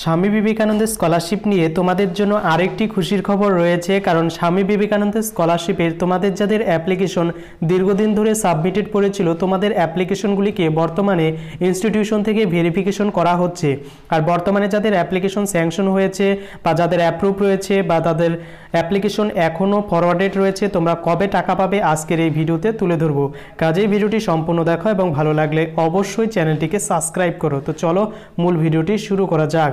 স্বামী বিবেকানন্দের স্কলারশিপ নিয়ে তোমাদের জন্য আরেকটি খুশির খবর রয়েছে কারণ স্বামী বিবেকানন্দের স্কলারশিপের তোমাদের যাদের অ্যাপ্লিকেশন দীর্ঘদিন ধরে সাবমিটেড পড়েছিল তোমাদের অ্যাপ্লিকেশনগুলিকে বর্তমানে ইনস্টিটিউশন থেকে ভেরিফিকেশন করা হচ্ছে আর বর্তমানে যাদের অ্যাপ্লিকেশন স্যাংশন হয়েছে বা যাদের অ্যাপ্রুভ রয়েছে বা তাদের অ্যাপ্লিকেশন এখনও ফরওয়ার্ডেড রয়েছে তোমরা কবে টাকা পাবে আজকের এই ভিডিওতে তুলে ধরবো কাজেই ভিডিওটি সম্পূর্ণ দেখো এবং ভালো লাগলে অবশ্যই চ্যানেলটিকে সাবস্ক্রাইব করো তো চলো মূল ভিডিওটি শুরু করা যাক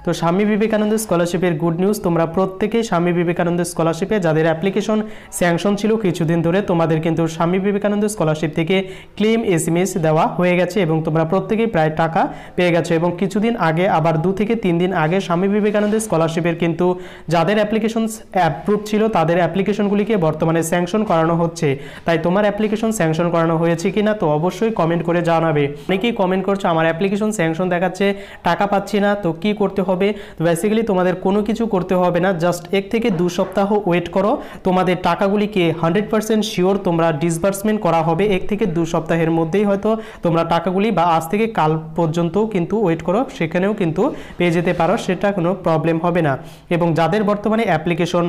তো স্বামী বিবেকানন্দ স্কলারশিপের গুড নিউজ তোমরা প্রত্যেকে স্বামী বিবেকানন্দ স্কলারশিপে যাদের অ্যাপ্লিকেশন স্যাংশন ছিল কিছুদিন ধরে তোমাদের কিন্তু স্বামী বিবেকানন্দ স্কলারশিপ থেকে ক্লেম এসএমএস দেওয়া হয়ে গেছে এবং তোমরা প্রত্যেকেই প্রায় টাকা পেয়ে গেছো এবং কিছুদিন আগে আবার দু থেকে তিন দিন আগে স্বামী বিবেকানন্দ স্কলারশিপের কিন্তু যাদের অ্যাপ্লিকেশন অ্যাপ্রুভ ছিল তাদের অ্যাপ্লিকেশনগুলিকে বর্তমানে স্যাংশন করানো হচ্ছে তাই তোমার অ্যাপ্লিকেশন স্যাংশন করানো হয়েছে কি না তো অবশ্যই কমেন্ট করে জানাবে অনেকেই কমেন্ট করছো আমার অ্যাপ্লিকেশন স্যাংশন দেখাচ্ছে টাকা পাচ্ছি না তো কি করতে হবে তো বেসিক্যালি তোমাদের কোনো কিছু করতে হবে না জাস্ট এক থেকে দু সপ্তাহ ওয়েট করো তোমাদের টাকাগুলিকে হান্ড্রেড পার্সেন্ট শিওর তোমরা ডিসবার্সমেন্ট করা হবে এক থেকে দু সপ্তাহের মধ্যেই হয়তো তোমরা টাকাগুলি বা আজ থেকে কাল পর্যন্ত কিন্তু ওয়েট করো সেখানেও কিন্তু পেয়ে যেতে পারো সেটা কোনো প্রবলেম হবে না এবং যাদের বর্তমানে অ্যাপ্লিকেশন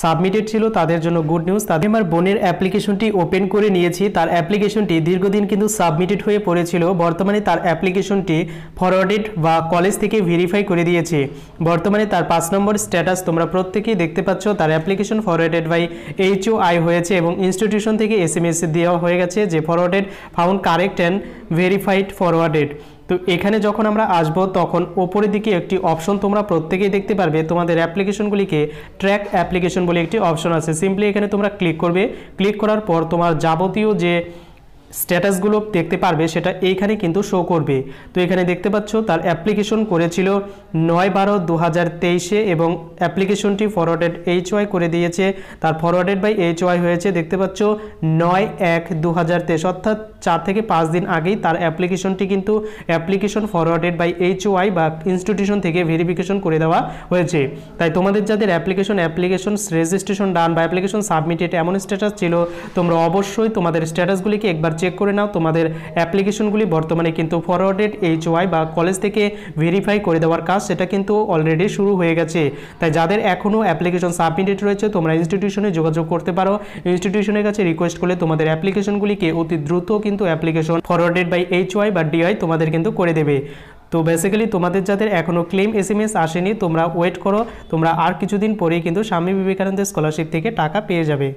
সাবমিটেড ছিল তাদের জন্য গুড নিউজ তাদের আমার বোনের অ্যাপ্লিকেশনটি ওপেন করে নিয়েছি তার অ্যাপ্লিকেশনটি দীর্ঘদিন কিন্তু সাবমিটেড হয়ে পড়েছিল বর্তমানে তার অ্যাপ্লিকেশনটি ফরওয়ার্ডেড বা কলেজ থেকে ভেরিফাই করে দিয়েছে বর্তমানে তার পাঁচ নম্বর স্ট্যাটাস তোমরা প্রত্যেকেই দেখতে পাচ্ছ তার application forwarded by HO I হয়েছে এবং ইনস্টিটিউশন থেকে এস এম এস দেওয়া হয়ে গেছে যে forwarded found correct and verified forwarded তো এখানে যখন আমরা আসব তখন ওপরের দিকে একটি অপশন তোমরা প্রত্যেকেই দেখতে পারবে তোমাদের অ্যাপ্লিকেশনগুলিকে ট্র্যাক অ্যাপ্লিকেশন বলে একটি অপশন আছে সিম্পলি এখানে তোমরা ক্লিক করবে ক্লিক করার পর তোমার যাবতীয় যে স্ট্যাটাসগুলো দেখতে পারবে সেটা এইখানে কিন্তু শো করবে তো এখানে দেখতে পাচ্ছ তার অ্যাপ্লিকেশন করেছিল নয় বারো দু হাজার তেইশে এবং অ্যাপ্লিকেশনটি ফরওয়ার্ডেড এইচ ওয়াই করে দিয়েছে তার ফরওয়ার্ডেড বাই এইচ ওয়াই হয়েছে দেখতে পাচ্ছ নয় এক দু হাজার তেইশ অর্থাৎ চার থেকে পাঁচ দিন আগেই তার অ্যাপ্লিকেশনটি কিন্তু application forwarded by H Y বা ইনস্টিটিউশন থেকে ভেরিফিকেশন করে দেওয়া হয়েছে তাই তোমাদের যাদের অ্যাপ্লিকেশন অ্যাপ্লিকেশন রেজিস্ট্রেশন ডান বা অ্যাপ্লিকেশন সাবমিটেড এমন স্ট্যাটাস ছিল তোমরা অবশ্যই তোমাদের স্ট্যাটাসগুলিকে একবার চেক করে নাও তোমাদের অ্যাপ্লিকেশনগুলি বর্তমানে কিন্তু ফরওয়ার্ডেড এইচ ওয়াই বা কলেজ থেকে ভেরিফাই করে দেওয়ার কাজ সেটা কিন্তু অলরেডি শুরু হয়ে গেছে তাই যাদের এখনও অ্যাপ্লিকেশন সাবমিটেড রয়েছে তোমরা ইনস্টিটিউশনে যোগাযোগ করতে পারো ইনস্টিটিউশনের কাছে রিকোয়েস্ট করলে তোমাদের অ্যাপ্লিকেশনগুলিকে অতি দ্রুত কিন্তু application forwarded by H Y বা ডিআই তোমাদের কিন্তু করে দেবে তো বেসিক্যালি তোমাদের যাদের এখনও ক্লেম এস এম এস আসেনি তোমরা ওয়েট করো তোমরা আর কিছুদিন পরেই কিন্তু স্বামী বিবেকানন্দের স্কলারশিপ থেকে টাকা পেয়ে যাবে